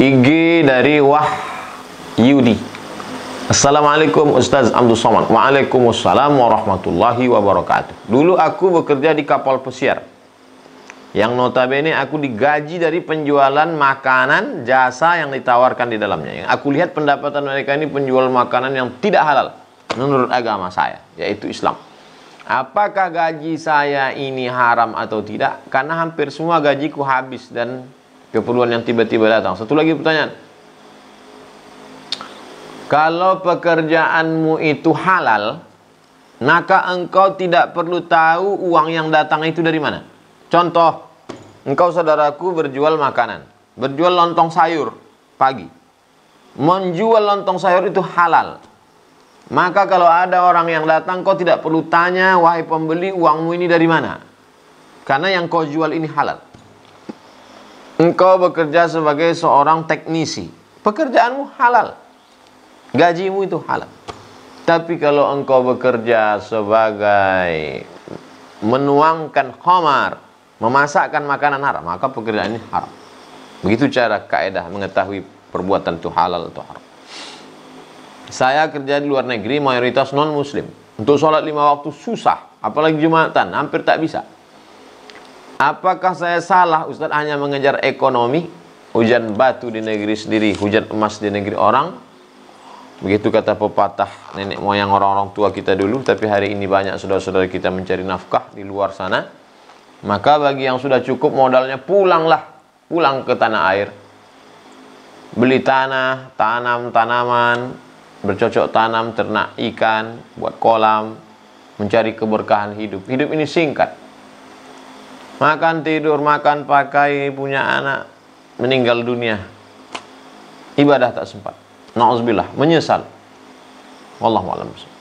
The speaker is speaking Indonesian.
IG dari Wah Yudi. Assalamualaikum Ustaz Abdul Somad. Waalaikumsalam warahmatullahi wabarakatuh. Dulu aku bekerja di kapal pesiar. Yang notabene aku digaji dari penjualan makanan, jasa yang ditawarkan di dalamnya. Yang aku lihat pendapatan mereka ini penjual makanan yang tidak halal menurut agama saya, yaitu Islam. Apakah gaji saya ini haram atau tidak? Karena hampir semua gajiku habis dan keperluan yang tiba-tiba datang. Satu lagi pertanyaan. Kalau pekerjaanmu itu halal, maka engkau tidak perlu tahu uang yang datang itu dari mana. Contoh, engkau saudaraku berjual makanan, berjual lontong sayur pagi. Menjual lontong sayur itu halal. Maka kalau ada orang yang datang, kau tidak perlu tanya, wahai pembeli, uangmu ini dari mana? Karena yang kau jual ini halal. Engkau bekerja sebagai seorang teknisi. Pekerjaanmu halal. Gajimu itu halal. Tapi kalau engkau bekerja sebagai menuangkan khamar, memasakkan makanan haram, maka pekerjaan ini haram. Begitu cara kaedah mengetahui perbuatan itu halal atau haram. Saya kerja di luar negeri, mayoritas non-muslim. Untuk sholat lima waktu susah, apalagi Jumatan, hampir tak bisa. Apakah saya salah Ustadz hanya mengejar ekonomi? Hujan batu di negeri sendiri, hujan emas di negeri orang. Begitu kata pepatah nenek moyang orang-orang tua kita dulu, tapi hari ini banyak saudara-saudara kita mencari nafkah di luar sana. Maka bagi yang sudah cukup modalnya pulanglah, pulang ke tanah air. Beli tanah, tanam tanaman, bercocok tanam, ternak ikan, buat kolam, mencari keberkahan hidup. Hidup ini singkat makan tidur, makan pakai, punya anak, meninggal dunia. Ibadah tak sempat. Nauzubillah, menyesal. Wallahu a'lam.